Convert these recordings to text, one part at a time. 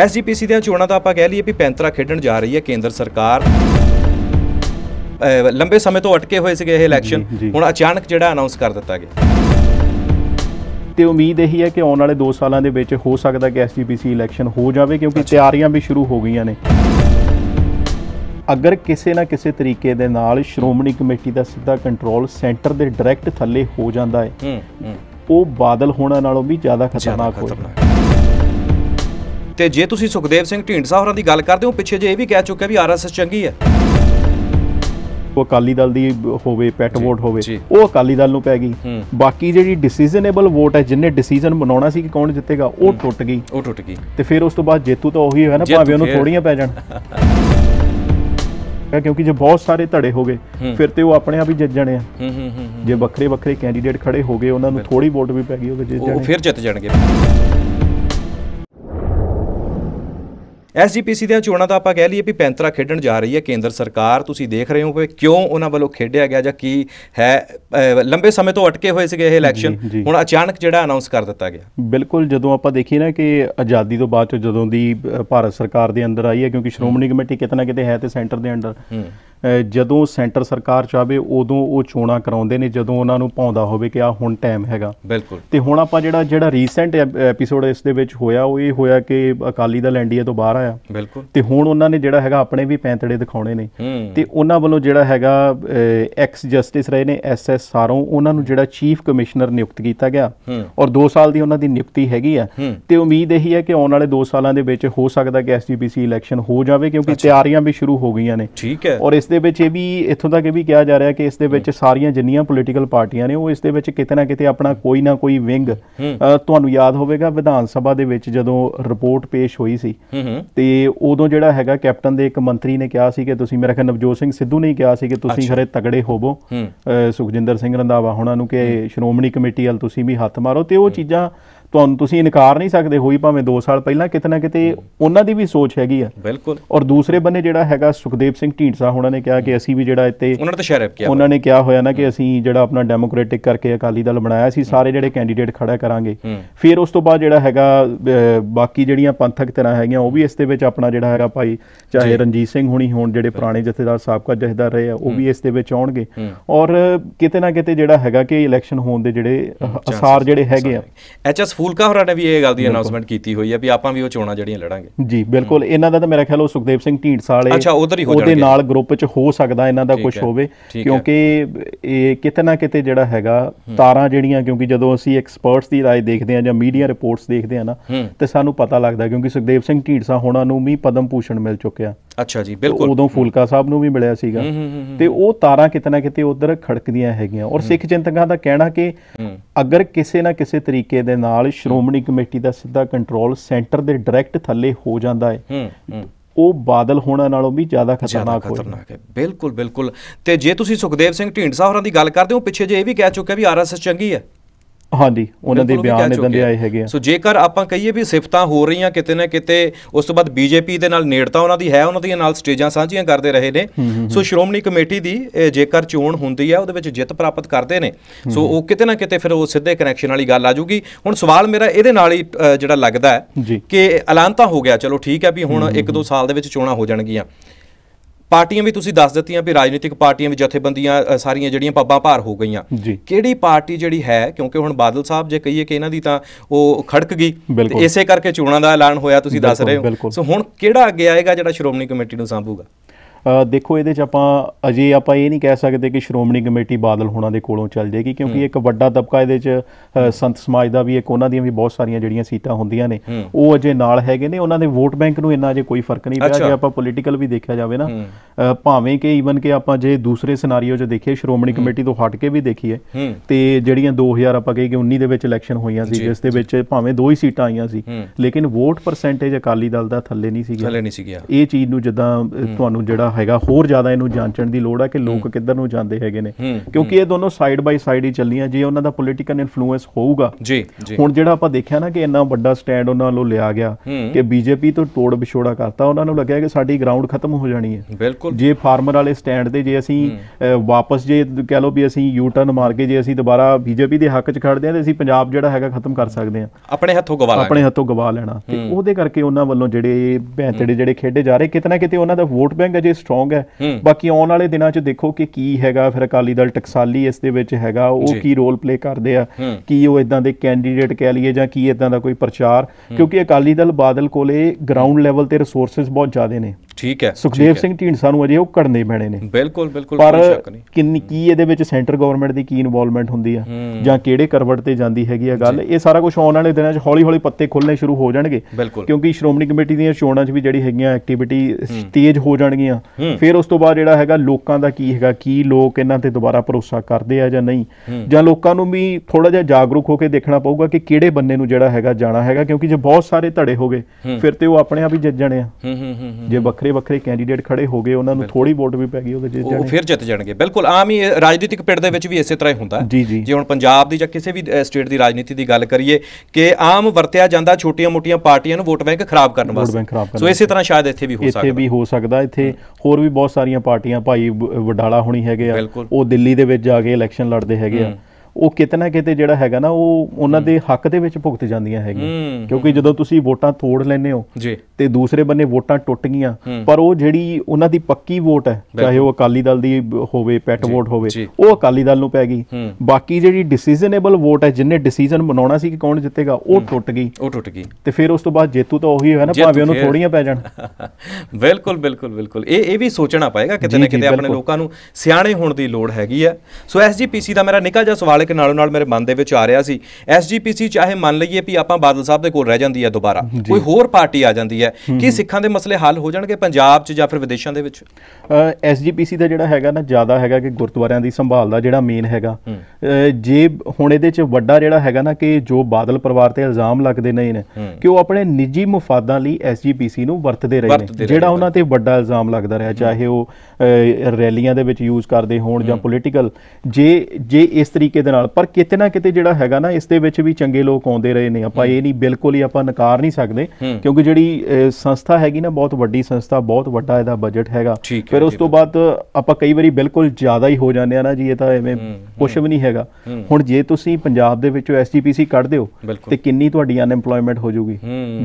SGPC ਦੀਆਂ ਚੋਣਾਂ ਤਾਂ ਆਪਾਂ ਕਹਿ ਲਈਏ ਵੀ ਪੈਂਤਰਾ ਖੇਡਣ ਜਾ ਰਹੀ ਹੈ ਕੇਂਦਰ ਸਰਕਾਰ ਲੰਬੇ ਸਮੇਂ ਤੋਂ ਅਟਕੇ ਹੋਏ ਸੀਗੇ ਇਹ ਇਲੈਕਸ਼ਨ ਹੁਣ ਅਚਾਨਕ ਜਿਹੜਾ ਅਨਾਉਂਸ ਕਰ ਦਿੱਤਾ ਗਿਆ ਤੇ ਉਮੀਦ ਇਹੀ ਹੈ ਕਿ ਆਉਣ ਵਾਲੇ 2 ਸਾਲਾਂ ਦੇ ਵਿੱਚ ਹੋ ਸਕਦਾ ਕਿ ਐਸਜੀਪੀਸੀ ਇਲੈਕਸ਼ਨ ਹੋ ਜਾਵੇ ਕਿਉਂਕਿ ਤਿਆਰੀਆਂ ਵੀ ਸ਼ੁਰੂ ਹੋ ਗਈਆਂ ਨੇ ਅਗਰ ਕਿਸੇ ਨਾ ਕਿਸੇ ਤਰੀਕੇ ਦੇ ਨਾਲ ਸ਼੍ਰੋਮਣੀ ਕਮੇਟੀ ਦਾ ਸਿੱਧਾ ਕੰਟਰੋਲ ਸੈਂਟਰ ਦੇ ਡਾਇਰੈਕਟ ਥੱਲੇ ਹੋ ਜਾਂਦਾ ਹੈ ਉਹ ਬਾਦਲ ਹੋਣਾ ਨਾਲੋਂ ਵੀ ਜ਼ਿਆਦਾ ਖਤਰਨਾਕ ਹੋਇਆ ਤੇ ਜੇ ਤੁਸੀਂ ਸੁਖਦੇਵ ਸਿੰਘ ਢੀਂਡਸਾ ਹੋਰਾਂ ਦੀ ਗੱਲ ਕਰਦੇ ਹੋ ਪਿੱਛੇ ਜੇ ਇਹ ਵੀ ਕਹਿ ਚੁੱਕਿਆ ਵੀ ਆਰਐਸਐਸ ਚੰਗੀ ਹੈ ਉਹ ਅਕਾਲੀ ਦਲ ਦੀ ਹੋਵੇ ਪੈਟ ਵੋਟ ਹੋਵੇ ਉਹ ਅਕਾਲੀ ਦਲ ਨੂੰ ਪੈ ਗਈ ਬਾਕੀ ਜਿਹੜੀ ਡਿਸੀਜਨੇਬਲ ਵੋਟ ਹੈ ਜਿੰਨੇ ਡਿਸੀਜਨ ਬਣਾਉਣਾ ਸੀ ਕਿ ਕੌਣ ਜਿੱਤੇਗਾ ਉਹ ਟੁੱਟ ਗਈ ਉਹ ਟੁੱਟ ਗਈ ਤੇ ਫਿਰ ਉਸ ਤੋਂ ਬਾਅਦ ਜੇਤੂ ਤਾਂ ਉਹੀ ਹੋਇਆ ਨਾ ਭਾਵੇਂ ਉਹਨੂੰ ਥੋੜੀਆਂ ਪੈ ਜਾਣ ਕਿਉਂਕਿ ਜੇ ਬਹੁਤ ਸਾਰੇ ਧੜੇ ਹੋ ਗਏ ਫਿਰ ਤੇ ਉਹ ਆਪਣੇ ਆਪ ਹੀ ਜਿੱਤ ਜਾਣੇ ਆ ਜੇ ਵੱਖਰੇ ਵੱਖਰੇ ਕੈਂਡੀਡੇਟ ਖੜੇ ਹੋ ਗਏ ਉਹਨਾਂ ਨੂੰ ਥੋੜੀ ਵੋਟ ਵੀ ਪੈ ਗਈ ਹੋਵੇ ਜਿੱਤ ਜਾਣੇ ਉਹ ਫਿਰ ਜਿੱਤ ਜਾਣਗੇ ਐਸਜੀਪੀਸੀ ਦੀਆਂ ਚੋਣਾਂ ਦਾ ਆਪਾਂ ਕਹਿ ਲਈਏ ਵੀ ਪੈਂਤਰਾ ਖੇਡਣ ਜਾ ਰਹੀ ਹੈ ਕੇਂਦਰ ਸਰਕਾਰ ਤੁਸੀਂ ਦੇਖ ਰਹੇ ਹੋ ਕਿ ਕਿਉਂ ਉਹਨਾਂ ਵੱਲੋਂ ਖੇਡਿਆ ਗਿਆ ਜਾਂ ਕੀ ਹੈ ਲੰਬੇ ਸਮੇਂ ਤੋਂ ਅਟਕੇ ਹੋਏ ਸੀਗੇ ਇਹ ਇਲੈਕਸ਼ਨ ਹੁਣ ਅਚਾਨਕ ਜਿਹੜਾ ਅਨਾਉਂਸ ਕਰ ਦਿੱਤਾ ਗਿਆ ਬਿਲਕੁਲ ਜਦੋਂ ਆਪਾਂ ਦੇਖੀਏ ਨਾ ਕਿ ਆਜ਼ਾਦੀ ਤੋਂ ਬਾਅਦ ਜਦੋਂ ਦੀ ਭਾਰਤ ਸਰਕਾਰ ਦੇ ਅੰਦਰ ਆਈ ਹੈ ਕਿਉਂਕਿ ਸ਼੍ਰੋਮਣੀ ਕਮੇਟੀ ਕਿਤੇ ਨਾ ਕਿਤੇ ਹੈ ਤੇ ਸੈਂਟਰ ਦੇ ਅੰਦਰ ਜਦੋਂ ਸੈਂਟਰ ਸਰਕਾਰ ਚਾਵੇ ਉਦੋਂ ਉਹ ਚੋਣਾ ਕਰਾਉਂਦੇ ਨੇ ਜਦੋਂ ਉਹਨਾਂ ਨੂੰ ਪਾਉਂਦਾ ਹੋਵੇ ਕਿ ਆ ਹੁਣ ਟਾਈਮ ਹੈਗਾ ਬਿਲਕੁਲ ਤੇ ਹੁਣ ਆਪਾਂ ਜਿਹੜਾ ਜਿਹੜਾ ਰੀਸੈਂਟ ਐਪੀਸੋਡ ਇਸ ਦੇ ਵਿੱਚ ਹੋਇਆ ਉਹ ਇਹ ਹੋਇਆ ਕਿ ਅਕਾਲੀ ਦਲ ਐਨਡੀਏ ਤੋਂ ਬਾਹਰ ਆਇਆ ਬਿਲਕੁਲ ਤੇ ਹੁਣ ਉਹਨਾਂ ਨੇ ਜਿਹੜਾ ਹੈਗਾ ਆਪਣੇ ਵੀ ਪੈਂਤੜੇ ਦਿਖਾਉਣੇ ਨੇ ਤੇ ਉਹਨਾਂ ਵੱਲੋਂ ਜਿਹੜਾ ਹੈਗਾ ਐਕਸ ਜਸਟਿਸ ਰਹੇ ਨੇ ਐਸ ਐਸ ਸਾਰੋਂ ਉਹਨਾਂ ਨੂੰ ਜਿਹੜਾ ਚੀਫ ਕਮਿਸ਼ਨਰ ਨਿਯੁਕਤ ਕੀਤਾ ਗਿਆ ਔਰ 2 ਸਾਲ ਦੀ ਉਹਨਾਂ ਦੀ ਨਿਯੁਕਤੀ ਹੈਗੀ ਆ ਤੇ ਉਮੀਦ ਇਹੀ ਹੈ ਕਿ ਆਉਣ ਵਾਲੇ 2 ਸਾਲਾਂ ਦੇ ਵਿੱਚ ਹੋ ਸਕਦਾ ਕਿ ਐਸਜੀਪੀਸੀ ਇਲੈਕਸ਼ਨ ਹੋ ਜਾਵੇ ਕਿਉਂਕਿ ਤਿਆਰੀਆਂ ਵੀ ਸ਼ੁਰੂ ਹੋ ਗਈਆਂ ਨੇ ਠੀਕ ਹੈ ਔਰ ਇਸ ਦੇ ਵਿੱਚ ਇਹ ਵੀ ਇੱਥੋਂ ਤੱਕ ਇਹ ਵੀ ਕਿਹਾ ਜਾ ਰਿਹਾ ਕਿ ਇਸ ਦੇ ਵਿੱਚ ਸਾਰੀਆਂ ਜਿੰਨੀਆਂ ਪੋਲੀਟੀਕਲ ਪਾਰਟੀਆਂ ਨੇ ਉਹ ਇਸ ਦੇ ਵਿੱਚ ਕਿਤੇ ਨਾ ਕਿਤੇ ਆਪਣਾ ਕੋਈ ਨਾ ਕੋਈ ਵਿੰਗ ਤੁਹਾਨੂੰ ਯਾਦ ਹੋਵੇਗਾ ਵਿਧਾਨ ਸਭਾ ਦੇ ਵਿੱਚ ਜਦੋਂ ਰਿਪੋਰਟ ਪੇਸ਼ ਹੋਈ ਸੀ ਤੇ ਉਦੋਂ ਜਿਹੜਾ ਹੈਗਾ ਕੈਪਟਨ ਦੇ ਇੱਕ ਮੰਤਰੀ ਨੇ ਕਿਹਾ ਸੀ ਕਿ ਤੁਸੀਂ ਮੇਰੇ ਖਿਆਲ ਨਵਜੋਤ ਸਿੰਘ ਸਿੱਧੂ ਨੇ ਕਿਹਾ ਸੀ ਕਿ ਤੁਸੀਂ ਖਰੇ ਤਗੜੇ ਹੋਵੋ ਸੁਖਜਿੰਦਰ ਸਿੰਘ ਰੰਧਾਵਾ ਉਹਨਾਂ ਨੂੰ ਕਿ ਸ਼੍ਰੋਮਣੀ ਕਮੇਟੀ ਵੱਲ ਤੁਸੀਂ ਵੀ ਹੱਥ ਮਾਰੋ ਤੇ ਉਹ ਚੀਜ਼ਾਂ ਤੁਹਾਨੂੰ ਤੁਸੀਂ ਇਨਕਾਰ ਨਹੀਂ ਸਕਦੇ ਹੋਈ ਭਾਵੇਂ 2 ਸਾਲ ਪਹਿਲਾਂ ਕਿਤੇ ਨਾ ਕਿਤੇ ਉਹਨਾਂ ਦੀ ਵੀ ਸੋਚ ਹੈਗੀ ਆ ਬਿਲਕੁਲ ਔਰ ਦੂਸਰੇ ਬੰਨੇ ਜਿਹੜਾ ਹੈਗਾ ਸੁਖਦੇਵ ਸਿੰਘ ਢੀਂਡਸਾ ਉਹਨਾਂ ਨੇ ਕਿਹਾ ਕਿ ਅਸੀਂ ਵੀ ਜਿਹੜਾ ਇੱਥੇ ਉਹਨਾਂ ਨੇ ਤਾਂ ਸ਼ਰਬ ਕੀਤਾ ਉਹਨਾਂ ਨੇ ਕਿਹਾ ਹੋਇਆ ਨਾ ਕਿ ਅਸੀਂ ਜਿਹੜਾ ਆਪਣਾ ਡੈਮੋਕ੍ਰੈਟਿਕ ਕਰਕੇ ਅਕਾਲੀ ਦਲ ਬਣਾਇਆ ਸੀ ਸਾਰੇ ਜਿਹੜੇ ਕੈਂਡੀਡੇਟ ਖੜਾ ਕਰਾਂਗੇ ਫਿਰ ਉਸ ਤੋਂ ਬਾਅਦ ਜਿਹੜਾ ਹੈਗਾ ਬਾਕੀ ਜਿਹੜੀਆਂ ਪੰਥਕ ਤਰ੍ਹਾਂ ਹੈਗੀਆਂ ਉਹ ਵੀ ਇਸ ਦੇ ਵਿੱਚ ਆਪਣਾ ਜਿਹੜਾ ਹੈਗਾ ਭਾਈ ਚਾਹੇ ਰਣਜੀਤ ਸਿੰਘ ਹੁਣੀ ਹੋਣ ਜਿਹੜੇ ਪੁਰਾਣੇ ਜਥੇਦਾਰ ਸਾਬਕਾ ਜਥੇਦਾਰ ਰਹੇ ਆ ਉਹ ਵੀ ਇਸ ਦੇ ਵਿੱਚ ਆਉਣਗੇ ਔਰ ਕਿਤੇ ਨਾ ਕਿਤੇ ਜਿਹੜਾ ਹੈਗਾ ਕਿ ਇਲੈਕਸ਼ਨ ਹੋਣ ਦੇ ਜਿਹੜੇ ਅਸਾਰ ਜਿਹੜੇ ਹੈਗੇ ਆ ਐਚਐਸ ਫੂਲਕਾ ਹੋਰਾਂ ਨੇ ਵੀ ਇਹ ਗੱਲ ਦੀ ਅਨਾਉਂਸਮੈਂਟ ਕੀਤੀ ਹੋਈ ਹੈ ਵੀ ਆਪਾਂ ਵੀ ਉਹ ਚੋਣਾਂ ਜਿਹੜੀਆਂ ਲੜਾਂਗੇ ਜੀ ਬਿਲਕੁਲ ਇਹਨਾਂ ਦਾ ਤਾਂ ਮੇਰਾ ਖਿਆਲ ਉਹ ਸੁਖਦੇਵ ਸਿੰਘ ਢੀਂਡਸਾ ਵਾਲੇ ਅੱਛਾ ਉਧਰ ਹੀ ਹੋ ਜਾਣਗੇ ਉਹਦੇ ਨਾਲ ਗਰੁੱਪ 'ਚ ਹੋ ਸਕਦਾ ਇਹਨਾਂ ਦਾ ਕੁਝ ਹੋਵੇ ਕਿਉਂਕਿ ਇਹ ਕਿਤੇ ਨਾ ਕਿਤੇ ਜਿਹੜਾ ਹੈਗਾ ਤਾਰਾਂ ਜਿਹੜੀਆਂ ਕਿਉਂਕਿ ਜਦੋਂ ਅਸੀਂ ਐਕਸਪਰਟਸ ਦੀ رائے ਦੇਖਦੇ ਆ ਜਾਂ ਮੀਡੀਆ ਰਿਪੋਰਟਸ ਦੇਖਦੇ ਆ ਨਾ ਤੇ ਸਾਨੂੰ ਪਤਾ ਲੱਗਦਾ ਕਿਉਂਕਿ ਸੁਖਦੇਵ ਸਿੰਘ ਢੀਂਡਸਾ ਹੁਣਾਂ ਨੂੰ ਵੀ ਪਦਮ ਪੂਸ਼ਣ ਮਿਲ ਚੁੱਕਿਆ ਅੱਛਾ ਜੀ ਬਿਲਕੁਲ ਉਦੋਂ ਫੂਲਕਾ ਸਾਹਿਬ ਨੂੰ ਵੀ ਮਿਲਿਆ ਸੀਗਾ ਤੇ ਉਹ ਤਾਰਾਂ ਕਿਤਨਾ ਕਿਤੇ ਉਧਰ ਖੜਕਦੀਆਂ ਹੈਗੀਆਂ ਔਰ ਸਿੱਖ ਚਿੰਤਕਾਂ ਦਾ ਕਹਿਣਾ ਕਿ ਅਗਰ ਕਿਸੇ ਨਾ ਕਿਸੇ ਤਰੀਕੇ ਦੇ ਨਾਲ ਸ਼੍ਰੋਮਣੀ ਕਮੇਟੀ ਦਾ ਸਿੱਧਾ ਕੰਟਰੋਲ ਸੈਂਟਰ ਦੇ ਡਾਇਰੈਕਟ ਥੱਲੇ ਹੋ ਜਾਂਦਾ ਹੈ ਉਹ ਬਾਦਲ ਹੋਣਾ ਨਾਲੋਂ ਵੀ ਜ਼ਿਆਦਾ ਖਤਰਨਾਕ ਹੋ ਖਤਰਨਾਕ ਹੈ ਬਿਲਕੁਲ ਬਿਲਕੁਲ ਤੇ ਜੇ ਤੁਸੀਂ ਸੁਖਦੇਵ ਸਿੰਘ ਢੀਂਡਸਾ ਹੋਰਾਂ ਦੀ ਗੱਲ ਕਰਦੇ ਹੋ ਪਿੱਛੇ ਜੇ ਇਹ ਵੀ ਕਹਿ ਚੁੱਕਿਆ ਵੀ ਆਰਐਸਐਸ ਚੰਗੀ ਹੈ ਹਾਂਜੀ ਉਹਨਾਂ ਦੇ ਬਿਆਨ ਇਦਾਂ ਦੇ ਆਏ ਹੈਗੇ ਆ ਸੋ ਜੇਕਰ ਆਪਾਂ ਕਹੀਏ ਵੀ ਸਿਫਤਾਂ ਹੋ ਰਹੀਆਂ ਕਿਤੇ ਨਾ ਕਿਤੇ ਉਸ ਤੋਂ ਬਾਅਦ ਬੀਜੇਪੀ ਦੇ ਨਾਲ ਨੇੜਤਾ ਉਹਨਾਂ ਦੀ ਹੈ ਉਹਨਾਂ ਦੀਆਂ ਨਾਲ ਸਟੇਜਾਂ ਸਾਂਝੀਆਂ ਕਰਦੇ ਰਹੇ ਨੇ ਸੋ ਸ਼੍ਰੋਮਣੀ ਕਮੇਟੀ ਦੀ ਜੇਕਰ ਚੋਣ ਹੁੰਦੀ ਹੈ ਉਹਦੇ ਵਿੱਚ ਜਿੱਤ ਪ੍ਰਾਪਤ ਕਰਦੇ ਨੇ ਸੋ ਉਹ ਕਿਤੇ ਨਾ ਕਿਤੇ ਫਿਰ ਉਹ ਸਿੱਧੇ ਕਨੈਕਸ਼ਨ ਵਾਲੀ ਗੱਲ ਆ ਜੂਗੀ ਹੁਣ ਸਵਾਲ ਮੇਰਾ ਇਹਦੇ ਨਾਲ ਹੀ ਜਿਹੜਾ ਲੱਗਦਾ ਹੈ ਕਿ ਐਲਾਨ ਤਾਂ ਹੋ ਗਿਆ ਚਲੋ ਠੀਕ ਹੈ ਵੀ ਹੁਣ 1-2 ਸਾਲ ਦੇ ਵਿੱਚ ਚੋਣਾਂ ਹੋ ਜਾਣਗੀਆਂ ਪਾਰਟੀਆਂ ਵੀ ਤੁਸੀਂ ਦੱਸ ਦਿੱਤੀਆਂ ਵੀ ਰਾਜਨੀਤਿਕ ਪਾਰਟੀਆਂ ਵੀ ਜਥੇਬੰਦੀਆਂ ਸਾਰੀਆਂ ਜਿਹੜੀਆਂ ਪੱਬਾਂ ਭਾਰ ਹੋ ਗਈਆਂ ਕਿਹੜੀ ਪਾਰਟੀ ਜਿਹੜੀ ਹੈ ਕਿਉਂਕਿ ਹੁਣ ਬਾਦਲ ਸਾਹਿਬ ਜੇ ਕਹੀਏ ਕਿ ਇਹਨਾਂ ਦੀ ਤਾਂ ਉਹ ਖੜਕ ਗਈ ਇਸੇ ਕਰਕੇ ਚੋਣਾਂ ਦਾ ਐਲਾਨ ਹੋਇਆ ਤੁਸੀਂ ਦੱਸ ਰਹੇ ਹੋ ਸੋ ਹੁਣ ਕਿਹੜਾ ਅੱਗੇ ਆਏਗਾ ਜਿਹੜਾ ਸ਼੍ਰੋਮਣੀ ਕਮੇਟੀ ਨੂੰ ਸੰਭੂਗਾ ਦੇਖੋ ਇਹਦੇ 'ਚ ਆਪਾਂ ਅਜੇ ਆਪਾਂ ਇਹ ਨਹੀਂ ਕਹਿ ਸਕਦੇ ਕਿ ਸ਼੍ਰੋਮਣੀ ਕਮੇਟੀ ਬਾਦਲ ਹੋਣਾ ਦੇ ਕੋਲੋਂ ਚੱਲ ਜਾਏਗੀ ਕਿਉਂਕਿ ਇੱਕ ਵੱਡਾ ਤਬਕਾ ਇਹਦੇ 'ਚ ਸੰਤ ਸਮਾਜ ਦਾ ਵੀ ਇੱਕ ਉਹਨਾਂ ਦੀਆਂ ਵੀ ਬਹੁਤ ਸਾਰੀਆਂ ਜਿਹੜੀਆਂ ਸੀਟਾਂ ਹੁੰਦੀਆਂ ਨੇ ਉਹ ਅਜੇ ਨਾਲ ਹੈਗੇ ਨੇ ਉਹਨਾਂ ਦੇ ਵੋਟ ਬੈਂਕ ਨੂੰ ਇੰਨਾ ਅਜੇ ਕੋਈ ਫਰਕ ਨਹੀਂ ਪਿਆ ਜੇ ਆਪਾਂ ਪੋਲੀਟੀਕਲ ਵੀ ਦੇਖਿਆ ਜਾਵੇ ਨਾ ਭਾਵੇਂ ਕਿ ਇਵਨ ਕਿ ਆਪਾਂ ਜੇ ਦੂਸਰੇ ਸਿਨੈਰੀਓ 'ਚ ਦੇਖੀਏ ਸ਼੍ਰੋਮਣੀ ਕਮੇਟੀ ਤੋਂ ਹਟ ਕੇ ਵੀ ਦੇਖੀਏ ਤੇ ਜਿਹੜੀਆਂ 2000 ਆਪਾਂ ਕਹੀ ਕਿ 19 ਦੇ ਵਿੱਚ ਇਲੈਕਸ਼ਨ ਹੋਈਆਂ ਸੀ ਜਿਸ ਦੇ ਵਿੱਚ ਭਾਵੇਂ ਦੋ ਹੀ ਸੀਟਾਂ ਆਈਆਂ ਸੀ ਲੇਕਿਨ ਵੋਟ ਪਰਸੈਂਟੇਜ ਅਕਾਲੀ ਦਲ ਦਾ ਥੱਲੇ ਨਹੀਂ ਸੀਗਾ ਥੱਲੇ ਨਹੀਂ ਸੀਗਾ ਇਹ ਚੀਜ਼ ਨੂੰ ਜਦਾਂ ਤੁਹਾਨੂੰ ਜਿਹੜਾ ਹੈਗਾ ਹੋਰ ਜ਼ਿਆਦਾ ਇਹਨੂੰ ਜਾਂਚਣ ਦੀ ਲੋੜ ਹੈ ਕਿ ਲੋਕ ਕਿੱਧਰ ਨੂੰ ਜਾਂਦੇ ਹੈਗੇ ਨੇ ਕਿਉਂਕਿ ਇਹ ਦੋਨੋਂ ਸਾਈਡ ਬਾਈ ਸਾਈਡ ਹੀ ਚੱਲੀਆਂ ਜੇ ਉਹਨਾਂ ਦਾ ਪੋਲੀਟੀਕਲ ਇਨਫਲੂਐਂਸ ਹੋਊਗਾ ਜੀ ਹੁਣ ਜਿਹੜਾ ਆਪਾਂ ਦੇਖਿਆ ਨਾ ਕਿ ਇੰਨਾ ਵੱਡਾ ਸਟੈਂਡ ਉਹਨਾਂ ਵੱਲੋਂ ਲਿਆ ਗਿਆ ਕਿ ਬੀਜੇਪੀ ਤੋਂ ਟੋੜ ਵਿਛੋੜਾ ਕਰਤਾ ਉਹਨਾਂ ਨੂੰ ਲੱਗਿਆ ਕਿ ਸਾਡੀ ਗਰਾਊਂਡ ਖਤਮ ਹੋ ਜਾਣੀ ਹੈ ਬਿਲਕੁਲ ਜੇ ਫਾਰਮਰ ਵਾਲੇ ਸਟੈਂਡ ਤੇ ਜੇ ਅਸੀਂ ਵਾਪਸ ਜੇ ਕਹਿ ਲਓ ਵੀ ਅਸੀਂ ਯੂ ਟਰਨ ਮਾਰ ਕੇ ਜੇ ਅਸੀਂ ਦੁਬਾਰਾ ਬੀਜੇਪੀ ਦੇ ਹੱਕ 'ਚ ਖੜਦੇ ਹਾਂ ਤੇ ਅਸੀਂ ਪੰਜਾਬ ਜਿਹੜਾ ਹੈਗਾ ਖਤਮ ਕਰ ਸਕਦੇ ਹਾਂ ਆਪਣੇ ਹੱਥੋਂ ਗਵਾ ਲੈਣਾ ਆਪਣੇ ਹੱਥੋਂ ਗਵਾ ਲੈਣਾ ਤੇ ਉਹਦੇ ਕਰਕੇ ਉਹਨਾਂ ਵੱਲੋਂ ਜਿਹੜੇ ਭੈਂਤੜੇ ਜਿਹੜੇ ਖੇਡੇ ਜਾ ਰਹੇ ਕਿਤਨਾ ਕਿਤੇ ਉਹਨਾਂ ਦਾ ਵੋਟ ਬੈਂਕ ਅਜੇ ਸਟਰੋਂਗ ਹੈ ਬਾਕੀ ਆਉਣ ਵਾਲੇ ਦਿਨਾਂ 'ਚ ਦੇਖੋ ਕਿ ਕੀ ਹੈਗਾ ਫਿਰ ਅਕਾਲੀ ਦਲ ਟਕਸਾਲੀ ਇਸ ਦੇ ਵਿੱਚ ਹੈਗਾ ਉਹ ਕੀ ਰੋਲ ਪਲੇ ਕਰਦੇ ਆ ਕੀ ਉਹ ਇਦਾਂ ਦੇ ਕੈਂਡੀਡੇਟ ਕਹਿ ਲਈਏ ਜਾਂ ਕੀ ਇਦਾਂ ਦਾ ਕੋਈ ਪ੍ਰਚਾਰ ਕਿਉਂਕਿ ਅਕਾਲੀ ਦਲ ਬਾਦਲ ਕੋਲੇ ਗਰਾਊਂਡ ਲੈਵਲ ਤੇ ਰਿਸੋਰਸਸ ਬਹੁਤ ਜ਼ਿਆਦੇ ਨੇ ਠੀਕ ਹੈ ਸੁਖਦੇਵ ਸਿੰਘ ਢੀਂਡਸਾ ਨੂੰ ਅਜੇ ਉਹ ਕੜਨੇ ਪੈਣੇ ਨੇ ਬਿਲਕੁਲ ਬਿਲਕੁਲ ਪਰ ਕਿੰਨੀ ਕੀ ਇਹਦੇ ਵਿੱਚ ਸੈਂਟਰ ਗਵਰਨਮੈਂਟ ਦੀ ਕੀ ਇਨਵੋਲਵਮੈਂਟ ਹੁੰਦੀ ਆ ਜਾਂ ਕਿਹੜੇ ਕਰਵਟ ਤੇ ਜਾਂਦੀ ਹੈਗੀ ਆ ਗੱਲ ਇਹ ਸਾਰਾ ਕੁਝ ਆਉਣ ਵਾਲੇ ਦਿਨਾਂ 'ਚ ਹੌਲੀ-ਹੌਲੀ ਪੱਤੇ ਖੁੱਲਣੇ ਸ਼ੁਰੂ ਹੋ ਜਾਣਗੇ ਕਿਉਂਕਿ ਸ਼੍ਰੋਮਣੀ ਕਮੇਟੀ ਦੀਆਂ ਚੋਣਾਂ 'ਚ ਵੀ ਜਿਹੜੀ ਹੈਗੀਆਂ ਐਕਟੀਵਿਟੀ ਤੇਜ਼ ਹੋ ਜਾਣਗੀਆਂ ਫਿਰ ਉਸ ਤੋਂ ਬਾਅਦ ਜਿਹੜਾ ਹੈਗਾ ਲੋਕਾਂ ਦਾ ਕੀ ਹੈਗਾ ਕੀ ਲੋਕ ਇਹਨਾਂ ਤੇ ਦੁਬਾਰਾ ਭਰੋਸਾ ਕਰਦੇ ਆ ਜਾਂ ਨਹੀਂ ਜਾਂ ਲੋਕਾਂ ਨੂੰ ਵੀ ਥੋੜਾ ਜਿਹਾ ਜਾਗਰੂਕ ਹੋ ਕੇ ਦੇਖਣਾ ਪਊਗਾ ਕਿ ਕਿਹੜੇ ਬੰਨੇ ਨੂੰ ਜਿਹੜਾ ਹੈਗਾ ਜਾਣਾ ਹੈਗਾ ਕਿਉਂਕਿ ਜੇ ਬਹੁਤ ਸਾਰੇ ਧੜੇ ਹੋ ਗਏ ਫਿਰ ਤੇ ਉਹ ਆਪਣੇ ਆਪ ਹੀ ਜਿੱਤ ਜਾਣੇ ਆ ਜੇ ਵੱਖਰੇ ਵੱਖਰੇ ਕੈਂਡੀਡੇਟ ਖੜੇ ਹੋ ਗਏ ਉਹਨਾਂ ਨੂੰ ਥੋੜੀ ਵੋਟ ਵੀ ਪੈ ਗਈ ਉਹਦੇ ਜਿੱਤ ਜਾਣਗੇ ਉਹ ਫਿਰ ਜਿੱਤ ਜਾਣਗੇ ਬਿਲਕੁਲ ਆਮ ਹੀ ਰਾਜਨੀਤਿਕ ਪਿੰਡ ਦੇ ਵਿੱਚ ਵੀ ਇਸੇ ਤਰ੍ਹਾਂ ਹੀ ਹੁੰਦਾ ਜੇ ਹੁਣ ਪੰਜਾਬ ਦੀ ਜਾਂ ਕਿਸੇ ਵੀ ਸਟੇਟ ਦੀ ਰਾਜਨੀਤੀ ਦੀ ਗੱਲ ਕਰੀਏ ਕਿ ਆਮ ਵਰਤਿਆ ਜਾਂਦਾ ਛੋਟੀਆਂ-ਮੋਟੀਆਂ ਪਾਰਟੀਆਂ ਨੂੰ ਵੋਟ ਬੈਂਕ ਖਰਾਬ ਕਰਨ ਵਾਸਤੇ ਸੋ ਇਸੇ ਤਰ੍ਹਾਂ ਸ਼ਾਇਦ ਇੱਥੇ ਵੀ ਹੋ ਸਕਦਾ ਇੱਥੇ ਵੀ ਹੋ ਸਕਦਾ ਇੱਥੇ ਹੋਰ ਵੀ ਬਹੁਤ ਸਾਰੀਆਂ ਪਾਰਟੀਆਂ ਭਾਈ ਵਡਾਲਾ ਹੋਣੀ ਹੈਗੇ ਆ ਉਹ ਦਿੱਲੀ ਦੇ ਵਿੱਚ ਜਾ ਕੇ ਇਲੈਕਸ਼ਨ ਲੜਦੇ ਹੈਗੇ ਆ ਉਹ ਕਿਤੇ ਨਾ ਕਿਤੇ ਜਿਹੜਾ ਹੈਗਾ ਨਾ ਉਹ ਉਹਨਾਂ ਦੇ ਹੱਕ ਦੇ ਵਿੱਚ ਭੁਗਤ ਜਾਂਦੀਆਂ ਹੈਗੀਆਂ ਕਿਉਂਕਿ ਜਦੋਂ ਤੁਸੀਂ ਵੋਟਾਂ ਤੋੜ ਲੈਨੇ ਹੋ ਤੇ ਦੂਸਰੇ ਬੰਨੇ ਵੋਟਾਂ ਟੁੱਟ ਗਈਆਂ ਪਰ ਉਹ ਜਿਹੜੀ ਉਹਨਾਂ ਦੀ ਪੱਕੀ ਵੋਟ ਹੈ ਚਾਹੇ ਉਹ ਅਕਾਲੀ ਦਲ ਦੀ ਹੋਵੇ ਪੈਟ ਵੋਟ ਹੋਵੇ ਉਹ ਅਕਾਲੀ ਦਲ ਨੂੰ ਪੈ ਗਈ ਬਾਕੀ ਜਿਹੜੀ ਡਿਸੀਜਨੇਬਲ ਵੋਟ ਹੈ ਜਿੰਨੇ ਡਿਸੀਜਨ ਬਣਾਉਣਾ ਸੀ ਕਿ ਕੌਣ ਜਿੱਤੇਗਾ ਉਹ ਟੁੱਟ ਗਈ ਉਹ ਟੁੱਟ ਗਈ ਤੇ ਫਿਰ ਉਸ ਤੋਂ ਬਾਅਦ ਜੇਤੂ ਤਾਂ ਉਹੀ ਹੋਇਆ ਨਾ ਭਾਵੇਂ ਉਹਨੂੰ ਥੋੜੀਆਂ ਪੈ ਜਾਣ ਬਿਲਕੁਲ ਬਿਲਕੁਲ ਬਿਲਕੁਲ ਇਹ ਇਹ ਵੀ ਸੋਚਣਾ ਪਏਗਾ ਕਿਤੇ ਨਾ ਕਿਤੇ ਆਪਣੇ ਲੋਕਾਂ ਨੂੰ ਸਿਆਣੇ ਹੋਣ ਦੀ ਲੋੜ ਹੈਗੀ ਆ ਸੋ ਐਸਜੀਪੀਸੀ ਦਾ ਮੇਰਾ ਨਿਕਾ ਜਿਹਾ ਸਵਾਲ ਨਾਲਕ ਨਾਲੋਂ ਨਾਲ ਮੇਰੇ ਮਨ ਦੇ ਵਿੱਚ ਆ ਰਿਹਾ ਸੀ ਐਸਜੀਪੀਸੀ ਚਾਹੇ ਮੰਨ ਲਈਏ ਵੀ ਆਪਾਂ ਬਾਦਲ ਸਾਹਿਬ ਦੇ ਕੋਲ ਰਹਿ ਜਾਂਦੀ ਹੈ ਦੁਬਾਰਾ ਕੋਈ ਹੋਰ ਪਾਰਟੀ ਆ ਜਾਂਦੀ ਹੈ ਕਿ ਸਿੱਖਾਂ ਦੇ ਮਸਲੇ ਹੱਲ ਹੋ ਜਾਣਗੇ ਪੰਜਾਬ 'ਚ ਜਾਂ ਫਿਰ ਵਿਦੇਸ਼ਾਂ ਦੇ ਵਿੱਚ ਐਸਜੀਪੀਸੀ ਦਾ ਜਿਹੜਾ ਹੈਗਾ ਨਾ ਜ਼ਿਆਦਾ ਹੈਗਾ ਕਿ ਗੁਰਦੁਆਰਿਆਂ ਦੀ ਸੰਭਾਲ ਦਾ ਜਿਹੜਾ ਮੇਨ ਹੈਗਾ ਜੇ ਹੁਣ ਇਹਦੇ 'ਚ ਵੱਡਾ ਜਿਹੜਾ ਹੈਗਾ ਨਾ ਕਿ ਜੋ ਬਾਦਲ ਪਰਿਵਾਰ ਤੇ ਇਲਜ਼ਾਮ ਲੱਗਦੇ ਨੇ ਕਿ ਉਹ ਆਪਣੇ ਨਿੱਜੀ ਮਫਾਦਾਂ ਲਈ ਐਸਜੀਪੀਸੀ ਨੂੰ ਵਰਤਦੇ ਰਹੇ ਨੇ ਜਿਹੜਾ ਉਹਨਾਂ ਤੇ ਵੱਡਾ ਇਲਜ਼ਾਮ ਲੱਗਦਾ ਰਿਹਾ ਚਾਹੇ ਉਹ ਰੈਲੀਆਂ ਦੇ ਵਿੱਚ ਯੂਜ਼ ਕਰਦੇ ਹੋਣ ਜਾਂ ਪੋਲੀਟੀਕਲ ਜੇ ਜੇ ਇਸ ਤਰੀਕੇ ਦੇ ਦੇ ਨਾਲ ਪਰ ਕਿਤੇ ਨਾ ਕਿਤੇ ਜਿਹੜਾ ਹੈਗਾ ਨਾ ਇਸ ਦੇ ਵਿੱਚ ਵੀ ਚੰਗੇ ਲੋਕ ਆਉਂਦੇ ਰਹੇ ਨੇ ਆਪਾਂ ਇਹ ਨਹੀਂ ਬਿਲਕੁਲ ਹੀ ਆਪਾਂ ਨਕਾਰ ਨਹੀਂ ਸਕਦੇ ਕਿਉਂਕਿ ਜਿਹੜੀ ਸੰਸਥਾ ਹੈਗੀ ਨਾ ਬਹੁਤ ਵੱਡੀ ਸੰਸਥਾ ਬਹੁਤ ਵੱਡਾ ਇਹਦਾ ਬਜਟ ਹੈਗਾ ਫਿਰ ਉਸ ਤੋਂ ਬਾਅਦ ਆਪਾਂ ਕਈ ਵਾਰੀ ਬਿਲਕੁਲ ਜ਼ਿਆਦਾ ਹੀ ਹੋ ਜਾਂਦੇ ਆ ਨਾ ਜੀ ਇਹ ਤਾਂ ਐਵੇਂ ਕੁਝ ਵੀ ਨਹੀਂ ਹੈਗਾ ਹੁਣ ਜੇ ਤੁਸੀਂ ਪੰਜਾਬ ਦੇ ਵਿੱਚੋਂ ਐਸਜੀਪੀਸੀ ਕੱਢ ਦਿਓ ਤੇ ਕਿੰਨੀ ਤੁਹਾਡੀ ਅਨਐਮਪਲੋਇਮੈਂਟ ਹੋ ਜਾਊਗੀ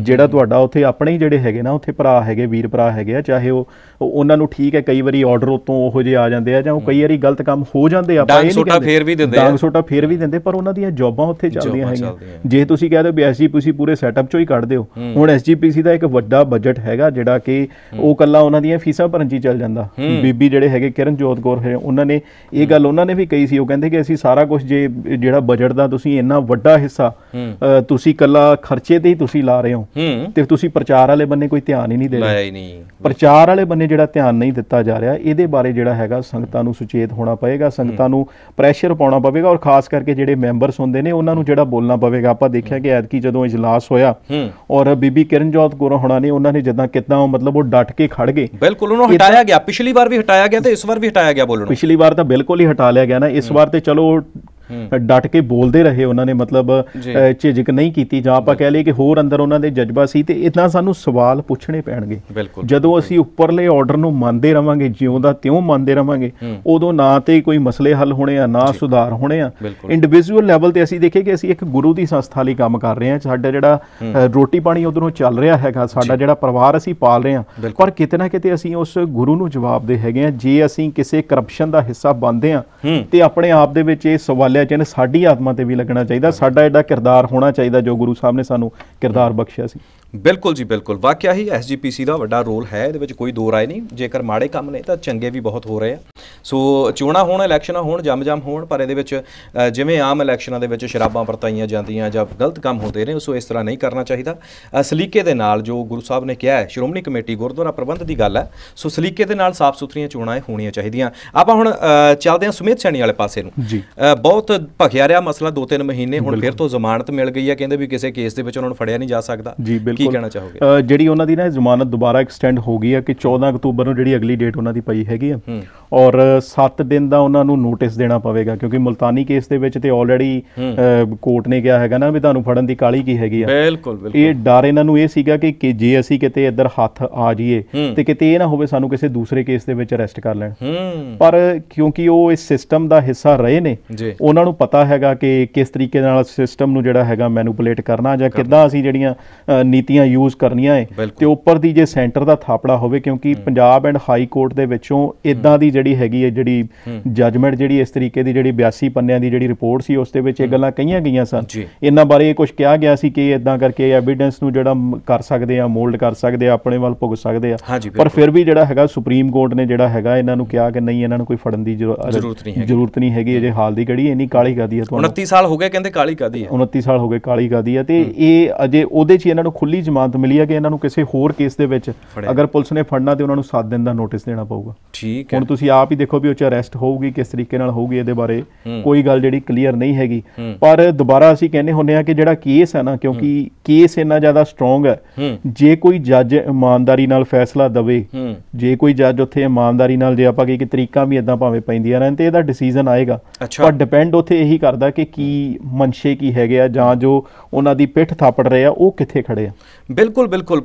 ਜਿਹੜਾ ਤੁਹਾਡਾ ਉੱਥੇ ਆਪਣੇ ਹੀ ਜਿਹੜੇ ਹੈਗੇ ਨਾ ਉੱਥੇ ਭਰਾ ਹੈਗੇ ਵੀਰ ਭਰਾ ਹੈਗੇ ਆ ਚਾਹੇ ਉਹ ਉਹਨਾਂ ਨੂੰ ਠੀਕ ਹੈ ਕਈ ਵਾਰੀ ਆਰਡਰ ਉਤੋਂ ਉਹੋ ਜੇ ਆ ਜਾਂਦੇ ਆ ਜਾਂ ਉਹ ਕਈ ਵਾਰੀ ਗਲਤ ਕੰਮ ਹੋ ਜਾਂਦੇ ਆ ਆਪਾਂ ਇਹ ਨਹੀਂ ਕਹਿੰਦੇ ਡਾਂਗ ਛੋਟਾ ਫੇਰ ਵੀ ਦਿੰਦੇ ਆ ਡਾਂਗ ਤਾਂ ਫੇਰ ਵੀ ਦਿੰਦੇ ਪਰ ਉਹਨਾਂ ਦੀਆਂ ਜੌਬਾਂ ਉੱਥੇ ਚੱਲਦੀਆਂ ਹੈਗੀਆਂ ਜੇ ਤੁਸੀਂ ਕਹਦੇ ਵੀ ਐਸਜੀਪੀਸੀ ਪੂਰੇ ਸੈਟਅਪ ਚੋਂ ਹੀ ਕੱਢ ਦਿਓ ਹੁਣ ਐਸਜੀਪੀਸੀ ਦਾ ਇੱਕ ਵੱਡਾ ਬਜਟ ਹੈਗਾ ਜਿਹੜਾ ਕਿ ਉਹ ਕੱਲਾ ਉਹਨਾਂ ਦੀਆਂ ਫੀਸਾਂ ਭਰਨ 'ਚ ਹੀ ਚੱਲ ਜਾਂਦਾ ਬੀਬੀ ਜਿਹੜੇ ਹੈਗੇ ਕਿਰਨਜੋਤ ਗੌਰ ਹੈ ਉਹਨਾਂ ਨੇ ਇਹ ਗੱਲ ਉਹਨਾਂ ਨੇ ਵੀ ਕਹੀ ਸੀ ਉਹ ਕਹਿੰਦੇ ਕਿ ਅਸੀਂ ਸਾਰਾ ਕੁਝ ਜੇ ਜਿਹੜਾ ਬਜਟ ਦਾ ਤੁਸੀਂ ਇੰਨਾ ਵੱਡਾ ਹਿੱਸਾ ਤੁਸੀਂ ਕੱਲਾ ਖਰਚੇ ਤੇ ਹੀ ਤੁਸੀਂ ਲਾ ਰਹੇ ਹੋ ਤੇ ਤੁਸੀਂ ਪ੍ਰਚਾਰ ਵਾਲੇ ਬੰਨੇ ਕੋਈ ਧਿਆਨ ਹੀ ਨਹੀਂ ਦੇ ਰਹੇ ਨਹੀਂ ਪ੍ਰਚਾਰ ਵਾਲੇ ਬੰਨੇ ਜਿਹੜਾ ਧਿਆਨ ਨਹੀਂ ਦਿੱਤਾ ਜਾ ਰਿਹਾ ਇਹਦੇ ਬਾਰੇ ਜਿਹੜਾ ਹੈਗਾ ਸੰਗਤਾਂ ਨੂੰ ਸੁਚੇਤ ਹੋਣਾ ਪਵੇਗਾ ਸੰਗਤਾਂ ਨੂੰ ਪ੍ਰੈਸ਼ਰ ਪਾਉਣਾ ਪਵੇਗਾ ਔਰ ਖਾਸ ਕਰਕੇ ਜਿਹੜੇ ਮੈਂਬਰਸ ਹੁੰਦੇ ਨੇ ਉਹਨਾਂ ਨੂੰ ਜਿਹੜਾ ਬੋਲਣਾ ਪਵੇਗਾ ਆਪਾਂ ਦੇਖਿਆ ਕਿ ਐਤਕੀ ਜਦੋਂ ਇਜਲਾਸ ਹੋਇਆ ਔਰ ਬੀਬੀ ਕਿਰਨਜੋਤ ਗੁਰ ਹੁਣਾ ਨੇ ਉਹਨਾਂ ਨੇ ਜਦੋਂ ਕਿਦਾਂ ਮਤਲਬ ਉਹ ਡਟ ਕੇ ਖੜ ਗਏ ਬਿਲਕੁਲ ਉਹਨੂੰ ਹਟਾਇਆ ਗਿਆ ਪਿਛਲੀ ਵਾਰ ਵੀ ਹਟਾਇਆ ਗਿਆ ਤੇ ਇਸ ਵਾਰ ਵੀ ਹਟਾਇਆ ਗਿਆ ਬੋਲਣਾ ਪਿਛਲੀ ਵਾਰ ਤਾਂ ਬਿਲਕੁਲ ਹੀ ਹਟਾ ਲਿਆ ਗਿਆ ਨਾ ਇਸ ਵਾਰ ਤੇ ਚਲੋ ਡਟ ਕੇ ਬੋਲਦੇ ਰਹੇ ਉਹਨਾਂ ਨੇ ਮਤਲਬ ਝਿਜਕ ਨਹੀਂ ਕੀਤੀ ਜਾਂ ਆਪਾਂ ਕਹਿ ਲਈਏ ਕਿ ਹੋਰ ਅੰਦਰ ਉਹਨਾਂ ਦੇ ਜਜ਼ਬਾ ਸੀ ਤੇ ਇਦਾਂ ਸਾਨੂੰ ਸਵਾਲ ਪੁੱਛਣੇ ਪੈਣਗੇ ਜਦੋਂ ਅਸੀਂ ਉੱਪਰਲੇ ਆਰਡਰ ਨੂੰ ਮੰਨਦੇ ਰਵਾਂਗੇ ਜਿਉਂ ਦਾ ਤਿਉਂ ਮੰਨਦੇ ਰਵਾਂਗੇ ਉਦੋਂ ਨਾ ਤੇ ਕੋਈ ਮਸਲੇ ਹੱਲ ਹੋਣੇ ਆ ਨਾ ਸੁਧਾਰ ਹੋਣੇ ਆ ਇੰਡੀਵਿਜੂਅਲ ਲੈਵਲ ਤੇ ਅਸੀਂ ਦੇਖੇ ਕਿ ਅਸੀਂ ਇੱਕ ਗੁਰੂ ਦੀ ਸੰਸਥਾ ਲਈ ਕੰਮ ਕਰ ਰਹੇ ਆ ਸਾਡਾ ਜਿਹੜਾ ਰੋਟੀ ਪਾਣੀ ਉਧਰੋਂ ਚੱਲ ਰਿਹਾ ਹੈਗਾ ਸਾਡਾ ਜਿਹੜਾ ਪਰਿਵਾਰ ਅਸੀਂ ਪਾਲ ਰਹੇ ਆ ਪਰ ਕਿਤੇ ਨਾ ਕਿਤੇ ਅਸੀਂ ਉਸ ਗੁਰੂ ਨੂੰ ਜਵਾਬ ਦੇ ਹੈਗੇ ਆ ਜੇ ਅਸੀਂ ਕਿਸੇ ਕਰਪਸ਼ਨ ਦਾ ਹਿੱਸਾ ਬਣਦੇ ਆ ਤੇ ਆਪਣੇ ਆਪ ਦੇ ਵਿੱਚ ਇਹ ਸਵਾਲ ਚੱਲਿਆ ਚਾਹੀਦਾ ਸਾਡੀ ਆਤਮਾ ਤੇ ਵੀ ਲੱਗਣਾ ਚਾਹੀਦਾ ਸਾਡਾ ਐਡਾ ਕਿਰਦਾਰ ਹੋਣਾ ਚਾਹੀਦਾ ਜੋ ਗੁਰੂ ਸਾਹਿਬ ਨੇ ਸਾਨੂੰ ਕਿਰਦਾਰ ਬਖਸ਼ਿਆ ਸੀ ਬਿਲਕੁਲ ਜੀ ਬਿਲਕੁਲ ਵਾਕਿਆ ਹੀ ਐਸਜੀਪੀਸੀ ਦਾ ਵੱਡਾ ਰੋਲ ਹੈ ਇਹਦੇ ਵਿੱਚ ਕੋਈ ਦੋ ਰਾਏ ਨਹੀਂ ਜੇਕਰ ਮਾੜੇ ਕੰਮ ਨੇ ਤਾਂ ਚੰਗੇ ਵੀ ਬਹੁਤ ਹੋ ਰਹੇ ਆ ਸੋ ਚੋਣਾ ਹੋਣ ਇਲੈਕਸ਼ਨਾਂ ਹੋਣ ਜੰਮ-ਜੰਮ ਹੋਣ ਪਰ ਇਹਦੇ ਵਿੱਚ ਜਿਵੇਂ ਆਮ ਇਲੈਕਸ਼ਨਾਂ ਦੇ ਵਿੱਚ ਸ਼ਰਾਬਾਂ ਵਰਤਾਈਆਂ ਜਾਂਦੀਆਂ ਜਾਂ ਗਲਤ ਕੰਮ ਹੁੰਦੇ ਨੇ ਸੋ ਇਸ ਤਰ੍ਹਾਂ ਨਹੀਂ ਕਰਨਾ ਚਾਹੀਦਾ ਸਲੀਕੇ ਦੇ ਨਾਲ ਜੋ ਗੁਰੂ ਸਾਹਿਬ ਨੇ ਕਿਹਾ ਹੈ ਸ਼੍ਰੋਮਣੀ ਕਮੇਟੀ ਗੁਰਦੁਆਰਾ ਪ੍ਰਬੰਧ ਦੀ ਗੱਲ ਹੈ ਸੋ ਸਲੀਕੇ ਦੇ ਨਾਲ ਸਾਫ਼ ਸੁਥਰੀਆਂ ਚੋਣਾਂ ਹੋਣੀਆਂ ਚਾਹੀਦੀਆਂ ਆਪਾਂ ਹੁਣ ਚੱਲਦੇ ਹਾਂ ਸੁਮੇਧ ਸੈਣੀ ਵਾਲੇ ਪਾਸੇ ਨੂੰ ਬਹੁਤ ਭਖਿਆ ਰਿਹਾ ਮਸਲਾ 2-3 ਮਹੀਨੇ ਹੁਣ ਫਿਰ ਤੋਂ ਜ਼ਮਾਨਤ ਮਿਲ ਗਈ ਹੈ ਕਹਿੰਦੇ ਵੀ ਕਿਸੇ ਕੇਸ ਦੇ ਵਿੱਚ ਉਹਨਾਂ ਨੂੰ ਫੜਿਆ ਨਹੀਂ ਜਾ ਸਕਦਾ ਕੀ ਕਹਿਣਾ ਚਾਹੋਗੇ ਜਿਹੜੀ ਉਹਨਾਂ ਦੀ ਨਾ ਜ਼ਮਾਨਤ ਦੁਬਾਰਾ ਐਕਸਟੈਂਡ ਹੋ ਗਈ ਹੈ ਕਿ 14 ਅਕਤੂਬਰ ਨੂੰ ਜਿਹੜੀ ਅਗਲੀ ਡੇਟ ਉਹਨਾਂ ਦੀ ਪਈ ਹੈਗੀ ਆ ਔਰ 7 ਦਿਨ ਦਾ ਉਹਨਾਂ ਨੂੰ ਨੋਟਿਸ ਦੇਣਾ ਪਵੇਗਾ ਕਿਉਂਕਿ ਮਲਤਾਨੀ ਕੇਸ ਦੇ ਵਿੱਚ ਤੇ ਆਲਰੇਡੀ ਕੋਰਟ ਨੇ ਕਿਹਾ ਹੈਗਾ ਨਾ ਵੀ ਤੁਹਾਨੂੰ ਫੜਨ ਦੀ ਕਾਲੀ ਕੀ ਹੈਗੀ ਆ ਬਿਲਕੁਲ ਬਿਲਕੁਲ ਇਹ ਡਰ ਇਹਨਾਂ ਨੂੰ ਇਹ ਸੀਗਾ ਕਿ ਜੇ ਅਸੀਂ ਕਿਤੇ ਇੱਧਰ ਹੱਥ ਆ ਜਾਈਏ ਤੇ ਕਿਤੇ ਇਹ ਨਾ ਹੋਵੇ ਸਾਨੂੰ ਕਿਸੇ ਦੂਸਰੇ ਕੇਸ ਦੇ ਵਿੱਚ ਅਰੈਸਟ ਕਰ ਲੈਣ ਪਰ ਕਿਉਂਕਿ ਉਹ ਇਸ ਸਿਸਟਮ ਦਾ ਹਿੱਸਾ ਰਹੇ ਨੇ ਉਹਨਾਂ ਨੂੰ ਪਤਾ ਹੈਗਾ ਕਿ ਕਿਸ ਤਰੀਕੇ ਨਾਲ ਸਿਸਟਮ ਨੂੰ ਜਿਹੜਾ ਹੈਗਾ ਮੈਨੂਪੂਲੇਟ ਕਰਨਾ ਜਾਂ ਕਿੱਦਾਂ ਅਸੀਂ ਜਿਹੜੀਆਂ ਨੀਤੀਆਂ ਯੂਜ਼ ਕਰਨੀਆਂ ਹੈ ਤੇ ਉੱਪਰ ਦੀ ਜੇ ਸੈਂਟਰ ਦਾ ਥਾਪੜਾ ਹੋਵੇ ਕਿਉਂਕਿ ਪੰਜਾਬ ਐਂਡ ਹਾਈ ਕੋਰਟ ਦੇ ਵਿੱਚੋਂ ਇਦਾਂ ਦੀ ਜਿਹੜੀ ਹੈਗੀ ਹੈ ਜਿਹੜੀ ਜਜਮੈਂਟ ਜਿਹੜੀ ਇਸ ਤਰੀਕੇ ਦੀ ਜਿਹੜੀ 82 ਪੰਨਿਆਂ ਦੀ ਜਿਹੜੀ ਰਿਪੋਰਟ ਸੀ ਉਸ ਦੇ ਵਿੱਚ ਇਹ ਗੱਲਾਂ ਕਹੀਆਂ ਗਈਆਂ ਸਨ ਇਹਨਾਂ ਬਾਰੇ ਕੁਝ ਕਿਹਾ ਗਿਆ ਸੀ ਕਿ ਇਦਾਂ ਕਰਕੇ ਐਵੀਡੈਂਸ ਨੂੰ ਜਿਹੜਾ ਕਰ ਸਕਦੇ ਆ ਮੋਲਡ ਕਰ ਸਕਦੇ ਆ ਆਪਣੇ ਵੱਲ ਭੁਗ ਸਕਦੇ ਆ ਪਰ ਫਿਰ ਵੀ ਜਿਹੜਾ ਹੈਗਾ ਸੁਪਰੀਮ ਕੋਰਟ ਨੇ ਜਿਹੜਾ ਹੈਗਾ ਇਹਨਾਂ ਨੂੰ ਕਿਹਾ ਕਿ ਨਹੀਂ ਇਹਨਾਂ ਨੂੰ ਕੋਈ ਫੜਨ ਦੀ ਜ਼ਰੂਰਤ ਨਹੀਂ ਹੈਗੀ ਅਜੇ ਹਾਲ ਦੀ ਘੜੀ ਇੰਨੀ ਕਾਲੀ ਕਾਦੀ ਹੈ ਤੁਹਾਨੂੰ 29 ਸਾਲ ਹੋ ਗਏ ਕਹਿੰਦੇ ਕਾਲੀ ਕਾਦੀ ਹੈ 29 ਸਾਲ ਹੋ ਗਏ ਕਾਲੀ ਕਾਦੀ ਹੈ ਤੇ ਇਹ ਅਜੇ ਉਹਦੇ 'ਚ ਇਹਨਾਂ ਨੂੰ ਖੁੱਲੀ ਜ਼ਮਾਨਤ ਮਿਲੀ ਹੈ ਕਿ ਇਹਨਾਂ ਨੂੰ ਕਿਸੇ ਹੋਰ ਕੇਸ ਦੇ ਵਿੱਚ ਅਗਰ ਪੁਲਿਸ ਨੇ ਫੜਨਾ ਤੇ ਉਹਨਾਂ ਨੂੰ 7 ਦਿਨ ਦਾ ਨੋਟਿਸ ਦੇਣਾ ਪਊਗਾ ਠੀਕ ਹੈ ਹੁਣ ਤੁਸੀਂ ਤੁਸੀਂ ਆਪ ਹੀ ਦੇਖੋ ਵੀ ਉਹ ਚ ਅਰੈਸਟ ਹੋਊਗੀ ਕਿਸ ਤਰੀਕੇ ਨਾਲ ਹੋਊਗੀ ਇਹਦੇ ਬਾਰੇ ਕੋਈ ਗੱਲ ਜਿਹੜੀ ਕਲੀਅਰ ਨਹੀਂ ਹੈਗੀ ਪਰ ਦੁਬਾਰਾ ਅਸੀਂ ਕਹਿੰਦੇ ਹੁੰਨੇ ਆ ਕਿ ਜਿਹੜਾ ਕੇਸ ਹੈ ਨਾ ਕਿਉਂਕਿ ਕੇਸ ਇੰਨਾ ਜ਼ਿਆਦਾ ਸਟਰੋਂਗ ਹੈ ਜੇ ਕੋਈ ਜੱਜ ਇਮਾਨਦਾਰੀ ਨਾਲ ਫੈਸਲਾ ਦਵੇ ਜੇ ਕੋਈ ਜੱਜ ਉੱਥੇ ਇਮਾਨਦਾਰੀ ਨਾਲ ਜੇ ਆਪਾਂ ਕਹੀ ਕਿ ਤਰੀਕਾਂ ਵੀ ਇਦਾਂ ਭਾਵੇਂ ਪੈਂਦੀਆਂ ਰਹਿਣ ਤੇ ਇਹਦਾ ਡਿਸੀਜਨ ਆਏਗਾ ਪਰ ਡਿਪੈਂਡ ਉੱਥੇ ਇਹੀ ਕਰਦਾ ਕਿ ਕੀ ਮਨਸ਼ੇ ਕੀ ਹੈਗੇ ਆ ਜਾਂ ਜੋ ਉਹਨਾਂ ਦੀ ਪਿੱਠ ਥਾਪੜ ਰਹੇ ਆ ਉਹ ਕਿੱਥੇ ਖੜੇ ਆ ਬਿਲਕੁਲ ਬਿਲਕੁਲ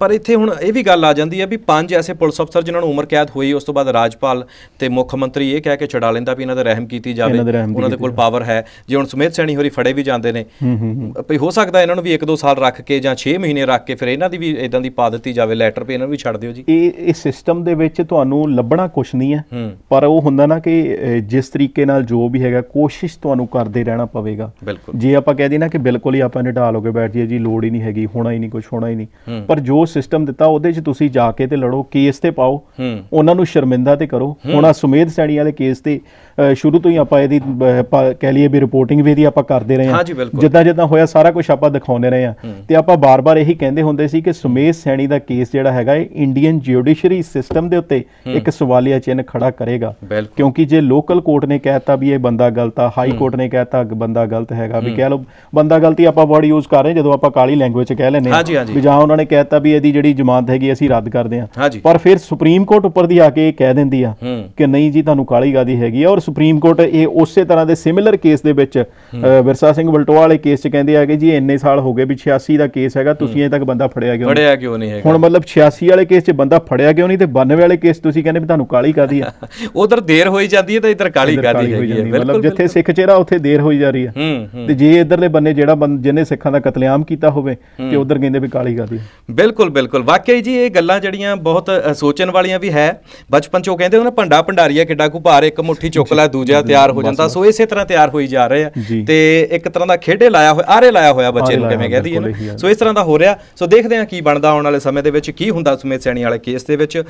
ਪਰ ਇੱਥੇ ਹੁਣ ਇਹ ਵੀ ਗੱਲ ਆ ਜਾਂਦੀ ਹੈ ਵੀ ਪੰਜ ਐਸੇ ਪੁਲਿਸ ਅਫਸਰ ਜਿਨ੍ਹਾਂ ਨੂੰ ਉਮਰ ਕੈਦ ਹੋਈ ਉਸ ਤੋਂ ਬਾਅਦ ਰਾਜਪਾਲ ਨਾਲ ਤੇ ਮੁੱਖ ਮੰਤਰੀ ਇਹ ਕਹਿ ਕੇ ਛਡਾ ਲੈਂਦਾ ਵੀ ਇਹਨਾਂ ਤੇ ਰਹਿਮ ਕੀਤੀ ਜਾਵੇ ਉਹਨਾਂ ਦੇ ਕੋਲ ਪਾਵਰ ਹੈ ਜੇ ਹੁਣ ਸੁਮੇਧ ਸੈਣੀ ਹੋਰੀ ਫੜੇ ਵੀ ਜਾਂਦੇ ਨੇ ਭਈ ਹੋ ਸਕਦਾ ਇਹਨਾਂ ਨੂੰ ਵੀ 1-2 ਸਾਲ ਰੱਖ ਕੇ ਜਾਂ 6 ਮਹੀਨੇ ਰੱਖ ਕੇ ਫਿਰ ਇਹਨਾਂ ਦੀ ਵੀ ਇਦਾਂ ਦੀ ਪਾ ਦਿੱਤੀ ਜਾਵੇ ਲੈਟਰ ਪੇ ਇਹਨਾਂ ਨੂੰ ਵੀ ਛੱਡ ਦਿਓ ਜੀ ਇਹ ਇਸ ਸਿਸਟਮ ਦੇ ਵਿੱਚ ਤੁਹਾਨੂੰ ਲੱਭਣਾ ਕੁਝ ਨਹੀਂ ਹੈ ਪਰ ਉਹ ਹੁੰਦਾ ਨਾ ਕਿ ਜਿਸ ਤਰੀਕੇ ਨਾਲ ਜੋ ਵੀ ਹੈਗਾ ਕੋਸ਼ਿਸ਼ ਤੁਹਾਨੂੰ ਕਰਦੇ ਰਹਿਣਾ ਪਵੇਗਾ ਜੇ ਆਪਾਂ ਕਹਿ ਨਾ ਕਿ ਬਿਲਕੁਲ ਹੀ ਆਪਾਂ ਨਿਡਾਲ ਹੋ ਕੇ ਬੈਠ ਜੀ ਲੋੜ ਹੀ ਨਹੀਂ ਹੈਗੀ ਹੋਣਾ ਹੀ ਨਹੀਂ ਕੁਝ ਹੋਣਾ ਹੀ ਨਹੀਂ ਪਰ ਜੋ ਸਿਸਟਮ ਦਿੱਤਾ ਉਹਦੇ 'ਚ ਤੁਸੀਂ ਜਾ ਕੇ ਤੇ ਲੜੋ ਕੇਸ ਤੇ ਪਾਓ ਉਹਨਾਂ ਨੂੰ ਸ਼ਰਮਿੰਦਾ ਤੇ ਕਰੋ ਹੁਣ ਆ ਸੁਮੇਧ ਸੈਣੀ ਵਾਲੇ ਕੇਸ ਤੇ ਸ਼ੁਰੂ ਤੋਂ ਹੀ ਆਪਾਂ ਇਹਦੀ ਕਹਿ ਲਈਏ ਵੀ ਰਿਪੋਰਟਿੰਗ ਵੀ ਇਹਦੀ ਆਪਾਂ ਕਰਦੇ ਰਹੇ ਹਾਂ ਜਿੱਦਾਂ ਜਿੱਦਾਂ ਹੋਇਆ ਸਾਰਾ ਕੁਝ ਆਪਾਂ ਦਿਖਾਉਂਦੇ ਰਹੇ ਹਾਂ ਤੇ ਆਪਾਂ ਬਾਰ-ਬਾਰ ਇਹੀ ਕਹਿੰਦੇ ਹੁੰਦੇ ਸੀ ਕਿ ਸੁਮੇਧ ਸੈਣੀ ਦਾ ਕੇਸ ਜਿਹੜਾ ਹੈਗਾ ਇਹ ਇੰਡੀਅਨ ਜੁਡੀਸ਼ਰੀ ਸਿਸਟਮ ਦੇ ਉੱਤੇ ਇੱਕ ਸਵਾਲੀਆ ਚਿੰਨ ਖੜਾ ਕਰੇਗਾ ਕਿਉਂਕਿ ਜੇ ਲੋਕਲ ਕੋਰਟ ਨੇ ਕਹਿਤਾ ਵੀ ਇਹ ਬੰਦਾ ਗਲਤ ਆ ਹਾਈ ਕੋਰਟ ਨੇ ਕਹਿਤਾ ਬੰਦਾ ਗਲਤ ਹੈਗਾ ਵੀ ਕਹਿ ਲਓ ਬੰਦਾ ਗਲਤੀ ਆਪਾਂ ਵਰਡ ਯੂਜ਼ ਕਰ ਰਹੇ ਜਦੋਂ ਆਪਾਂ ਕਾਲੀ ਲੈਂਗੁਏਜ ਚ ਕਹਿ ਲੈਨੇ ਆ ਵੀ ਜਾਂ ਉਹਨਾਂ ਨੇ ਕਹਿਤਾ ਵੀ ਇਹਦੀ ਜਿਹੜੀ ਜ਼ਮਾਨਤ ਹੈਗੀ ਅਸੀਂ ਰੱਦ ਕਰਦੇ ਆ ਪਰ ਫਿਰ ਸੁਪਰੀਮ ਕੋਰਟ ਉੱਪਰ ਦੀ ਆ ਕੇ ਇਹ ਕਹਿ ਦਿੰਦੀ ਆ ਕਿ ਨਹੀਂ ਜੀ ਤੁਹਾਨੂੰ ਕਾਲੀ ਗਾਦੀ ਹੈਗੀ ਔਰ ਸੁਪਰੀਮ ਕੋਰਟ ਇਹ ਉਸੇ ਤਰ੍ਹਾਂ ਦੇ ਸਿਮਿਲਰ ਕੇਸ ਦੇ ਵਿੱਚ ਵਿਰਸਾ ਸਿੰਘ ਬਲਟੋਆ ਵਾਲੇ ਕੇਸ 'ਚ ਕਹਿੰਦੇ ਆ ਕਿ ਜੀ ਇੰਨੇ ਸਾਲ ਹੋ ਗਏ ਵੀ 86 ਦਾ ਕੇਸ ਹੈਗਾ ਤੁਸੀਂ ਅਜੇ ਤੱਕ ਬੰਦਾ ਫੜਿਆ ਕਿਉਂ ਫੜਿਆ ਕਿਉਂ ਨਹੀਂ ਹੈਗਾ ਹੁਣ ਮਤਲਬ 86 ਵਾਲੇ ਕੇਸ 'ਚ ਬੰਦਾ ਫੜਿਆ ਕਿਉਂ ਨਹੀਂ ਤੇ 92 ਵਾਲੇ ਕੇਸ ਤੁਸੀਂ ਕਹਿੰਦੇ ਵੀ ਤੁਹਾਨੂੰ ਕਾਲੀ ਗਾਦੀ ਆ ਉਧਰ ਦੇਰ ਹੋਈ ਜਾਂਦੀ ਹੈ ਤਾਂ ਇਧਰ ਕਾਲੀ ਗਾਦੀ ਹੈਗੀ ਹੈ ਮਤਲਬ ਜਿੱਥੇ ਸਿੱਖ ਚਿਹਰਾ ਉੱਥੇ ਦੇਰ ਹੋਈ ਜਾ ਰਹੀ ਹੈ ਤੇ ਜੇ ਇਧਰਲੇ ਬੰਨੇ ਜਿਹੜਾ ਜਿਹਨੇ ਸਿੱਖਾਂ ਦਾ ਕਤਲੇਆਮ ਕੀਤਾ ਹੋਵੇ ਤੇ ਉਧਰ ਕਹਿੰਦੇ ਵੀ ਕਾਲੀ ਗਾਦੀ ਬਿਲਕੁਲ ਬਿਲਕੁਲ ਵਾਕਈ ਜੀ ਇਹ ਗੱਲਾਂ ਜਿਹੜੀਆਂ ਬਹੁਤ ਸੋਚਣ ਵਾਲੀਆਂ ਵੀ ਹੈ ਬਚਪਨ ਚੋਂ ਕਹਿੰਦੇ ਉਹਨਾਂ ਭੰਡਾ ਭੰਡਾਰੀਆ ਕਿੱਡਾ ਕੁ ਭਾਰ ਇੱਕ ਮੁੱਠੀ ਚੁੱਕ ਲੈ ਦੂਜਾ ਤਿਆਰ ਹੋ ਜਾਂਦਾ ਸੋ ਇਸੇ ਤਰ੍ਹਾਂ ਤਿਆਰ ਹੋਈ ਜਾ ਰਹੇ ਆ ਤੇ ਇੱਕ ਤਰ੍ਹਾਂ ਦਾ ਖੇਡੇ ਲਾਇਆ ਹੋਇਆ ਆਰੇ ਲਾਇਆ ਹੋਇਆ ਬੱਚੇ ਨੂੰ ਕਿਵੇਂ ਕਹਦੀ ਹੈ ਸੋ ਇਸ ਤਰ੍ਹਾਂ ਦਾ ਹੋ ਰਿਹਾ ਸੋ ਦੇਖਦੇ ਆ ਕੀ ਬਣਦਾ ਆਉਣ ਵਾਲੇ ਸਮੇਂ ਦੇ ਵਿੱਚ ਕੀ ਹੁੰਦਾ ਸੁਮੇਤ ਸੈਣੀ ਵਾਲੇ ਕੇਸ ਦੇ ਵਿੱਚ